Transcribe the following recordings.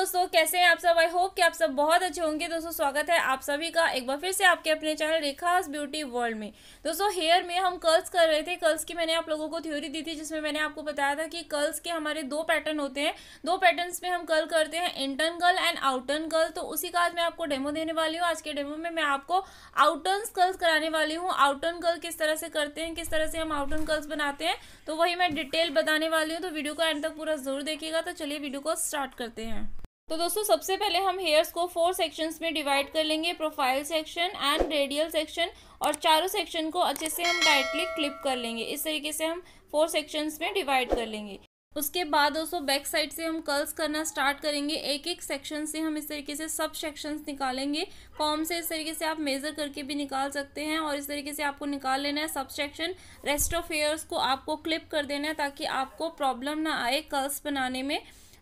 दोस्तों कैसे हैं आप सब आई होप कि आप सब बहुत अच्छे होंगे दोस्तों स्वागत है आप सभी का एक बार फिर से आपके अपने चैनल रेखास ब्यूटी वर्ल्ड में दोस्तों हेयर में हम कर्ल्स कर रहे थे कर्ल्स की मैंने आप लोगों को थ्योरी दी थी जिसमें मैंने आपको बताया था कि कर्ल्स के हमारे दो पैटर्न होते हैं दो पैटर्न में हम कर्ल करते हैं inturn curl and outturn curl तो उसी का आज मैं आपको डेमो देने वाली हूँ आज के डेमो में मैं आपको आउटर्न कर्ल्स कराने वाली हूँ आउटर्न कर्ल किस तरह से करते हैं किस तरह से हम आउटर्न कर्ल्स बनाते हैं तो वही मैं डिटेल बताने वाली हूँ तो वीडियो को एंड तक पूरा जरूर देखिएगा तो चलिए वीडियो को स्टार्ट करते हैं तो दोस्तों सबसे पहले हम हेयर्स को फोर सेक्शंस में डिवाइड कर लेंगे profile section and radial section और चारों सेक्शन को अच्छे से हम डायरेक्टली क्लिप कर लेंगे इस तरीके से हम फोर सेक्शंस में डिवाइड कर लेंगे उसके बाद दोस्तों बैक साइड से हम कर्ल्स करना स्टार्ट करेंगे एक एक सेक्शन से हम इस तरीके से सब सेक्शंस निकालेंगे कॉम से इस तरीके से आप मेज़र करके भी निकाल सकते हैं और इस तरीके से आपको निकाल लेना है sub section rest of hairs को आपको क्लिप कर देना है ताकि आपको प्रॉब्लम ना आए कर्ल्स बनाने में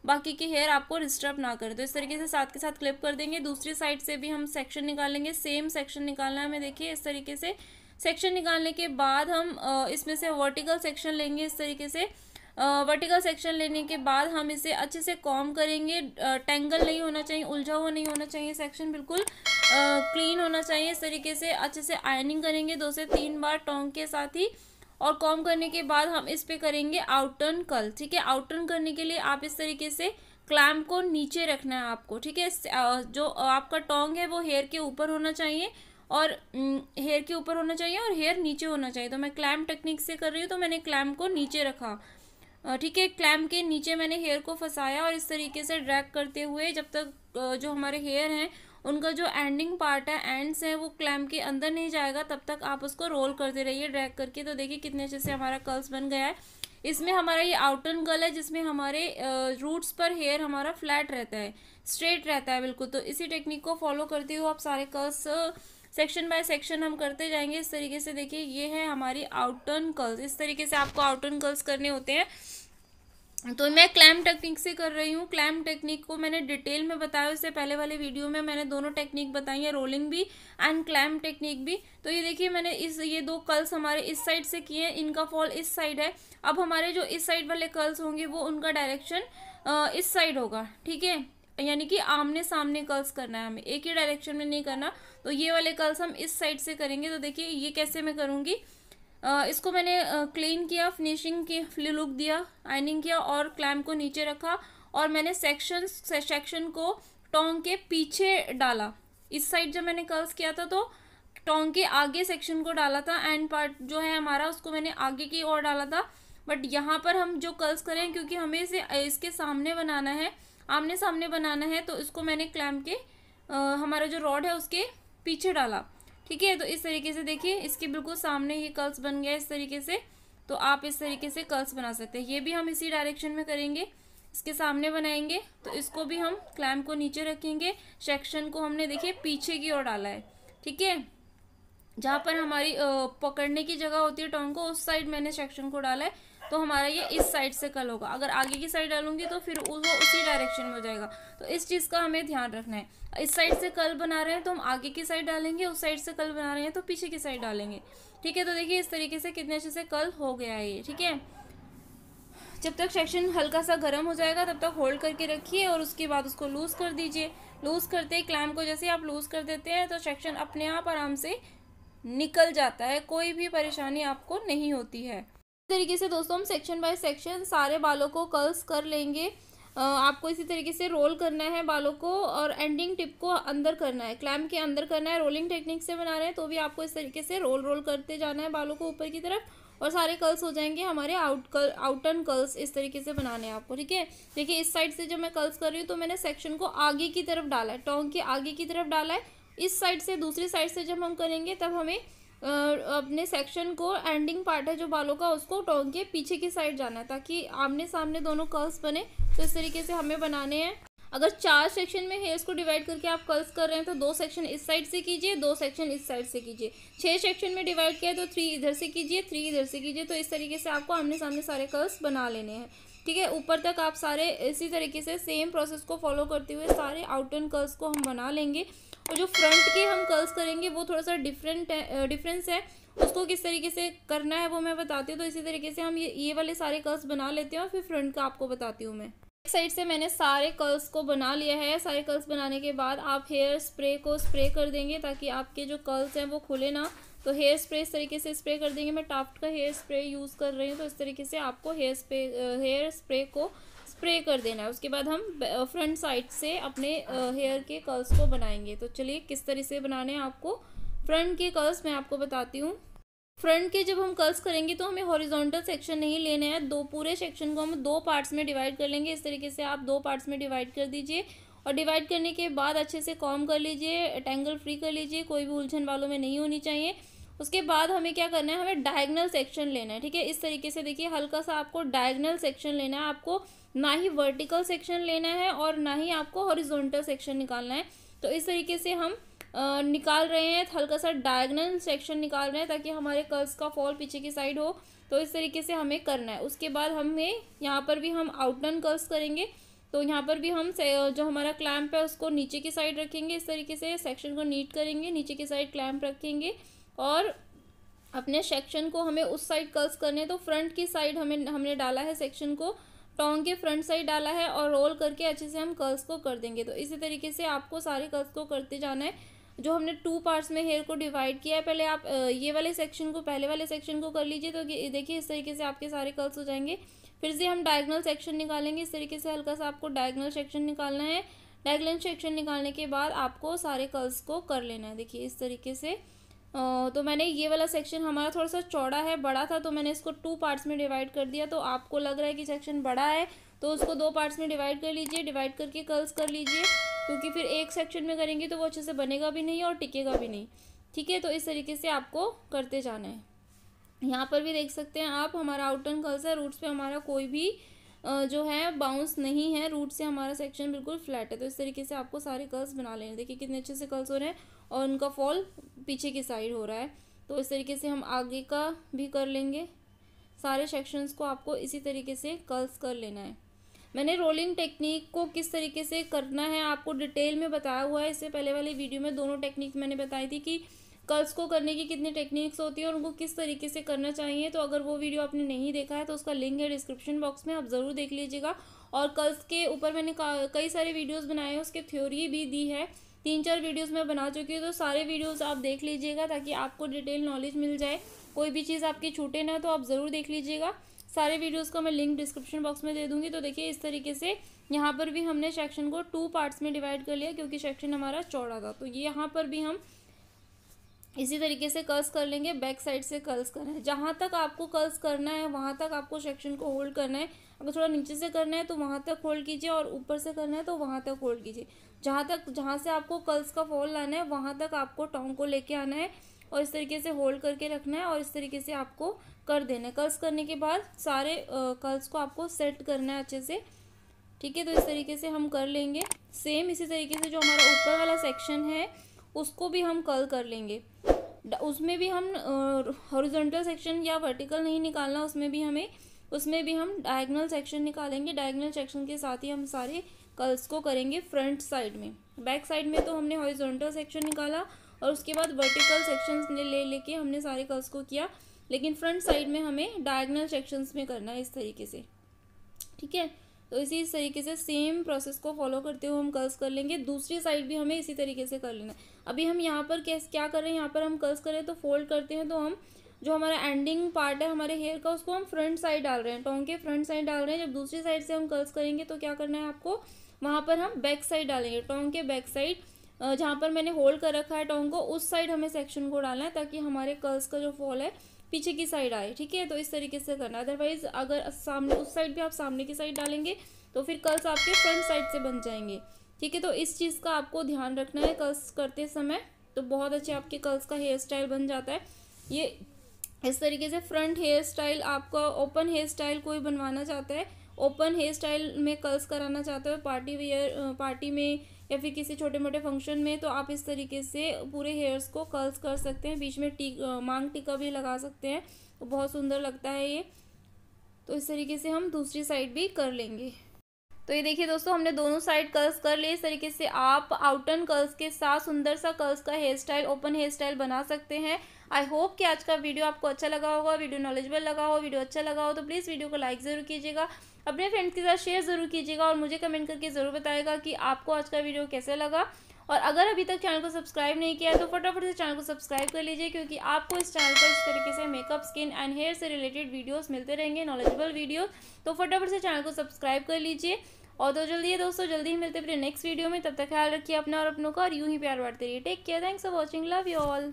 बाकी के हेयर आपको डिस्टर्ब ना करें तो इस तरीके से साथ के साथ क्लिप कर देंगे दूसरी साइड से भी हम सेक्शन निकालेंगे सेम सेक्शन निकालना है हमें देखिए इस तरीके से सेक्शन निकालने के बाद हम इसमें से वर्टिकल सेक्शन लेंगे इस तरीके से वर्टिकल सेक्शन लेने के बाद हम इसे अच्छे से कॉम करेंगे टेंगल नहीं होना चाहिए उलझा हुआ नहीं होना चाहिए सेक्शन बिल्कुल क्लीन होना चाहिए इस तरीके से अच्छे से आयनिंग करेंगे दो से तीन बार टोंग के साथ ही और कॉम करने के बाद हम इस पे करेंगे आउटर्न कल ठीक है आउटर्न करने के लिए आप इस तरीके से क्लैम्प को नीचे रखना है आपको ठीक है जो आपका टोंग है वो हेयर के ऊपर होना चाहिए और हेयर के ऊपर होना चाहिए और हेयर नीचे होना चाहिए तो मैं क्लैम्प टेक्निक से कर रही हूँ तो मैंने क्लैम्प को नीचे रखा ठीक है क्लैम्प के नीचे मैंने हेयर को फंसाया और इस तरीके से ड्रैग करते हुए जब तक जो हमारे हेयर हैं उनका जो एंडिंग पार्ट है एंड्स है वो क्लैम्प के अंदर नहीं जाएगा तब तक आप उसको रोल करते रहिए ड्रैग करके तो देखिए कितने अच्छे से हमारा कर्ल्स बन गया है इसमें हमारा ये आउटर गल है जिसमें हमारे रूट्स पर हेयर हमारा फ्लैट रहता है स्ट्रेट रहता है बिल्कुल तो इसी टेक्निक को फॉलो करते हुए आप सारे कर्ल्स सेक्शन बाय सेक्शन हम करते जाएंगे इस तरीके से देखिए ये है हमारी आउटर्न कर्ल्स इस तरीके से आपको आउटर्न कर्ल्स करने होते हैं तो मैं क्लैम टेक्निक से कर रही हूँ क्लैम टेक्निक को मैंने डिटेल में बताया उससे पहले वाले वीडियो में मैंने दोनों टेक्निक बताई है रोलिंग भी एंड क्लैम टेक्निक भी तो ये देखिए मैंने इस ये दो कर्ल्स हमारे इस साइड से किए हैं इनका फॉल इस साइड है अब हमारे जो इस साइड वाले कर्ल्स होंगे वो उनका डायरेक्शन इस साइड होगा ठीक है यानी कि आमने सामने कर्ल्स करना है हमें एक ही डायरेक्शन में नहीं करना तो ये वाले कर्ल्स हम इस साइड से करेंगे तो देखिए ये कैसे मैं करूँगी इसको मैंने क्लीन किया फिनिशिंग की लुक दिया आइनिंग किया और क्लैम को नीचे रखा और मैंने सेक्शन सेक्शन को टोंग के पीछे डाला इस साइड जब मैंने कर्ल्स किया था तो टोंग के आगे सेक्शन को डाला था एंड पार्ट जो है हमारा उसको मैंने आगे की ओर डाला था बट यहाँ पर हम जो कर्ल्स करें क्योंकि हमें इसे इसके सामने बनाना है आमने सामने बनाना है तो इसको मैंने क्लैम्प के आ, हमारा जो रॉड है उसके पीछे डाला ठीक है तो इस तरीके से देखिए इसके बिल्कुल सामने ये कर्ल्स बन गया इस तरीके से तो आप इस तरीके से कर्ल्स बना सकते हैं ये भी हम इसी डायरेक्शन में करेंगे इसके सामने बनाएंगे तो इसको भी हम क्लैम्प को नीचे रखेंगे सेक्शन को हमने देखिए पीछे की ओर डाला है ठीक है जहाँ पर हमारी पकड़ने की जगह होती है टोंग को उस साइड मैंने सेक्शन को डाला है तो हमारा ये इस साइड से कल होगा अगर आगे की साइड डालूंगी तो फिर वो उसी डायरेक्शन में हो जाएगा तो इस चीज़ का हमें ध्यान रखना है इस साइड से कल बना रहे हैं तो हम आगे की साइड डालेंगे उस साइड से कल बना रहे हैं तो पीछे की साइड डालेंगे ठीक है तो देखिए इस तरीके से कितने अच्छे से कल हो गया है ये ठीक है जब तक सेक्शन हल्का सा गर्म हो जाएगा तब तक होल्ड करके रखिए और उसके बाद उसको लूज़ कर दीजिए लूज़ करते ही क्लैम को जैसे आप लूज़ कर देते हैं तो सेक्शन अपने आप आराम से निकल जाता है कोई भी परेशानी आपको नहीं होती है तरीके से दोस्तों हम सेक्शन बाय सेक्शन सारे बालों को कर्ल्स कर लेंगे आपको इसी तरीके से रोल करना है बालों को और एंडिंग टिप को अंदर करना है क्लैम्प के अंदर करना है रोलिंग टेक्निक से बना रहे हैं तो भी आपको इस तरीके से रोल रोल करते जाना है बालों को ऊपर की तरफ और सारे कर्ल्स हो जाएंगे हमारे आउट कल आउटन कर्ल्स इस तरीके से बनाने हैं आपको ठीक है देखिए इस साइड से जब मैं कर्ल्स कर रही हूँ तो मैंने सेक्शन को आगे की तरफ डाला है टोंग के आगे की तरफ डाला है इस साइड से दूसरी साइड से जब हम करेंगे तब हमें अपने सेक्शन को एंडिंग पार्ट है जो बालों का उसको टोंग के पीछे की साइड जाना है ताकि आमने सामने दोनों कर्ल्स बने तो इस तरीके से हमें बनाने हैं अगर चार सेक्शन में हेयर्स को डिवाइड करके आप कर्ल्स कर रहे हैं तो दो सेक्शन इस साइड से कीजिए दो सेक्शन इस साइड से कीजिए छः सेक्शन में डिवाइड किया है तो थ्री इधर से कीजिए थ्री इधर से कीजिए तो इस तरीके से आपको आमने सामने सारे कर्ल्स बना लेने हैं ठीक है ऊपर तक आप सारे इसी तरीके से सेम प्रोसेस को फॉलो करते हुए सारे आउटर कर्ल्स को हम बना लेंगे और जो फ्रंट के हम कर्ल्स करेंगे वो थोड़ा सा डिफरेंट डिफरेंस है उसको किस तरीके से करना है वो मैं बताती हूँ तो इसी तरीके से हम ये ये वाले सारे कर्ल्स बना लेते हैं और फिर फ्रंट का आपको बताती हूँ मैं एक साइड से मैंने सारे कर्ल्स को बना लिया है सारे कर्ल्स बनाने के बाद आप हेयर स्प्रे को स्प्रे कर देंगे ताकि आपके जो कर्ल्स हैं वो खुले ना तो हेयर स्प्रे इस तरीके से स्प्रे कर देंगे मैं टाफ्ट का हेयर स्प्रे यूज़ कर रही हूँ तो इस तरीके से आपको हेयर स्प्रे हेयर स्प्रे को स्प्रे कर देना है उसके बाद हम फ्रंट साइड से अपने हेयर के कर्ल्स को बनाएंगे तो चलिए किस तरह से बनाने हैं आपको फ्रंट के कर्ल्स मैं आपको बताती हूँ फ्रंट के जब हम कर्ल्स करेंगे तो हमें हॉरिजॉन्टल सेक्शन नहीं लेने हैं दो पूरे सेक्शन को हम दो पार्ट्स में डिवाइड कर लेंगे इस तरीके से आप दो पार्ट्स में डिवाइड कर दीजिए और डिवाइड करने के बाद अच्छे से कॉम कर लीजिए टैंगल फ्री कर लीजिए कोई भी उलझन वालों में नहीं होनी चाहिए उसके बाद हमें क्या करना है हमें डायगनल सेक्शन लेना है ठीक है इस तरीके से देखिए हल्का सा आपको डायगनल सेक्शन लेना है आपको ना ही वर्टिकल सेक्शन लेना है और ना ही आपको हॉरिजोनटल सेक्शन निकालना है तो इस तरीके से हम आ, निकाल रहे हैं हल्का सा डायगनल सेक्शन निकाल रहे हैं ताकि हमारे कर्व्स का फॉल पीछे की साइड हो तो इस तरीके से हमें करना है उसके बाद हमें यहाँ पर भी हम आउटन कर्व्स करेंगे तो यहाँ पर भी हम जो हमारा क्लैम्प है उसको नीचे की साइड रखेंगे इस तरीके से सेक्शन को नीट करेंगे नीचे की साइड क्लैम्प रखेंगे और अपने सेक्शन को हमें उस साइड कर्ल्स करने तो फ्रंट की साइड हमें हमने डाला है सेक्शन को टोंग के फ्रंट साइड डाला है और रोल करके अच्छे से हम कर्ल्स को कर देंगे तो इसी तरीके से आपको सारे कर्ल्स को करते जाना है जो हमने टू पार्ट्स में हेयर को डिवाइड किया है पहले आप ये वाले सेक्शन को पहले वाले सेक्शन को कर लीजिए तो देखिए इस तरीके से आपके सारे कर्ल्स हो जाएंगे फिर से हम डायगनल सेक्शन निकालेंगे इस तरीके से हल्का सा आपको डायगनल सेक्शन निकालना है डायगनल सेक्शन निकालने के बाद आपको सारे कर्ल्स को कर लेना है देखिए इस तरीके से तो मैंने ये वाला सेक्शन हमारा थोड़ा सा चौड़ा है बड़ा था तो मैंने इसको टू पार्ट्स में डिवाइड कर दिया तो आपको लग रहा है कि सेक्शन बड़ा है तो उसको दो पार्ट्स में डिवाइड कर लीजिए डिवाइड करके कर्ल्स कर लीजिए क्योंकि फिर एक सेक्शन में करेंगे तो वो अच्छे से बनेगा भी नहीं और टिकेगा भी नहीं ठीक है तो इस तरीके से आपको करते जाना है यहाँ पर भी देख सकते हैं आप हमारा आउटर्न कर्ल्स है रूट्स पे हमारा कोई भी जो है बाउंस नहीं है रूट से हमारा सेक्शन बिल्कुल फ्लैट है तो इस तरीके से आपको सारे कर्ल्स बना लेने देखिए कितने अच्छे से कर्ल्स हो रहे हैं और उनका फॉल पीछे की साइड हो रहा है तो इस तरीके से हम आगे का भी कर लेंगे सारे सेक्शंस को आपको इसी तरीके से कर्ल्स कर लेना है मैंने रोलिंग टेक्निक को किस तरीके से करना है आपको डिटेल में बताया हुआ है इससे पहले वाली वीडियो में दोनों टेक्निक मैंने बताई थी कि कर्ल्स को करने की कितनी टेक्निक्स होती है और उनको किस तरीके से करना चाहिए तो अगर वो वीडियो आपने नहीं देखा है तो उसका लिंक है डिस्क्रिप्शन बॉक्स में आप ज़रूर देख लीजिएगा और कर्ल्स के ऊपर मैंने कई सारे वीडियोज़ बनाए हैं उसके थ्योरी भी दी है तीन चार वीडियोस मैं बना चुकी हूँ तो सारे वीडियोस आप देख लीजिएगा ताकि आपको डिटेल नॉलेज मिल जाए कोई भी चीज़ आपकी छूटे ना तो आप ज़रूर देख लीजिएगा सारे वीडियोस का मैं लिंक डिस्क्रिप्शन बॉक्स में दे दूँगी तो देखिए इस तरीके से यहाँ पर भी हमने सेक्शन को टू पार्ट्स में डिवाइड कर लिया क्योंकि सेक्शन हमारा चौड़ा था तो यहाँ पर भी हम इसी तरीके से कर्ल्स कर लेंगे बैक साइड से कर्ल्स करना है जहाँ तक आपको कर्ल्स करना है वहाँ तक आपको सेक्शन को होल्ड करना है अगर थोड़ा नीचे से करना है तो वहाँ तक होल्ड कीजिए और ऊपर से करना है तो वहाँ तक होल्ड कीजिए जहाँ तक जहाँ से आपको कर्ल्स का फॉल लाना है वहाँ तक आपको टोंग को लेके आना है और इस तरीके से होल्ड करके रखना है और इस तरीके से आपको कर देना है कर्ल्स करने के बाद सारे कर्ल्स को आपको सेट करना है अच्छे से ठीक है तो इस तरीके से हम कर लेंगे सेम इसी तरीके से जो हमारा ऊपर वाला सेक्शन है उसको भी हम कर्ल कर लेंगे उसमें भी हम हॉरिजॉन्टल सेक्शन या वर्टिकल नहीं निकालना उसमें भी हमें उसमें भी हम डायगनल सेक्शन निकालेंगे डायगनल सेक्शन के साथ ही हम सारे कर्ल्स को करेंगे फ्रंट साइड में बैक साइड में तो हमने हॉरिजॉन्टल सेक्शन निकाला और उसके बाद वर्टिकल सेक्शंस ले ले लेके हमने सारे कर्ल्स को किया लेकिन फ्रंट साइड में हमें डायगनल सेक्शंस में करना है इस तरीके से ठीक है तो इसी इस तरीके से सेम प्रोसेस को फॉलो करते हुए हम कर्ल्स कर लेंगे दूसरी साइड भी हमें इसी तरीके से कर लेना है अभी हम यहाँ पर कैसे क्या कर रहे हैं यहाँ पर हम कर्ल्स करें तो फोल्ड करते हैं तो हम जो हमारा एंडिंग पार्ट है हमारे हेयर का उसको हम फ्रंट साइड डाल रहे हैं टोंग के फ्रंट साइड डाल रहे हैं जब दूसरी साइड से हम कर्ल्स करेंगे तो क्या करना है आपको वहाँ पर हम बैक साइड डालेंगे टोंग के बैक साइड जहाँ पर मैंने होल्ड कर रखा है टोंग को उस साइड हमें सेक्शन को डालना है ताकि हमारे कर्ल्स का जो फॉल है पीछे की साइड आए ठीक है तो इस तरीके से करना अदरवाइज अगर सामने उस साइड भी आप सामने की साइड डालेंगे तो फिर कल्स आपके फ्रंट साइड से बन जाएंगे ठीक है तो इस चीज़ का आपको ध्यान रखना है कल्स करते समय तो बहुत अच्छे आपके कल्स का हेयर स्टाइल बन जाता है ये इस तरीके से फ्रंट हेयर स्टाइल आपका ओपन हेयर स्टाइल कोई बनवाना चाहता है ओपन हेयर स्टाइल में कल्स कराना चाहता है पार्टी वेयर पार्टी में या फिर किसी छोटे मोटे फंक्शन में तो आप इस तरीके से पूरे हेयर्स को कर्ल्स कर सकते हैं बीच में टी मांग टिका भी लगा सकते हैं तो बहुत सुंदर लगता है ये तो इस तरीके से हम दूसरी साइड भी कर लेंगे तो ये देखिए दोस्तों हमने दोनों साइड कर्ल्स कर लिए इस तरीके से आप आउटन कर्ल्स के साथ सुंदर सा कर्ल्स का hair style open hair style बना सकते हैं आई होप कि आज का वीडियो आपको अच्छा लगा होगा वीडियो नॉलेजबल लगा हो वीडियो अच्छा लगा हो तो प्लीज़ वीडियो को लाइक ज़रूर कीजिएगा अपने फ्रेंड्स के साथ शेयर ज़रूर कीजिएगा और मुझे कमेंट करके ज़रूर बताएगा कि आपको आज का वीडियो कैसे लगा और अगर अभी तक चैनल को सब्सक्राइब नहीं किया है तो फटाफट से चैनल को सब्सक्राइब कर लीजिए क्योंकि आपको इस चैनल पर इस तरीके से मेकअप स्किन एंड हेयर से रिलेटेड वीडियोस मिलते रहेंगे नॉलेजेबल वीडियोस तो फटाफट से चैनल को सब्सक्राइब कर लीजिए और तो जल्दी है दोस्तों जल्दी ही मिलते हैं फिर नेक्स्ट वीडियो में तब तक ख्याल रखिए अपना और अपनों का और यूँ ही प्यार बढ़ते रहिए take care thanks for watching love you all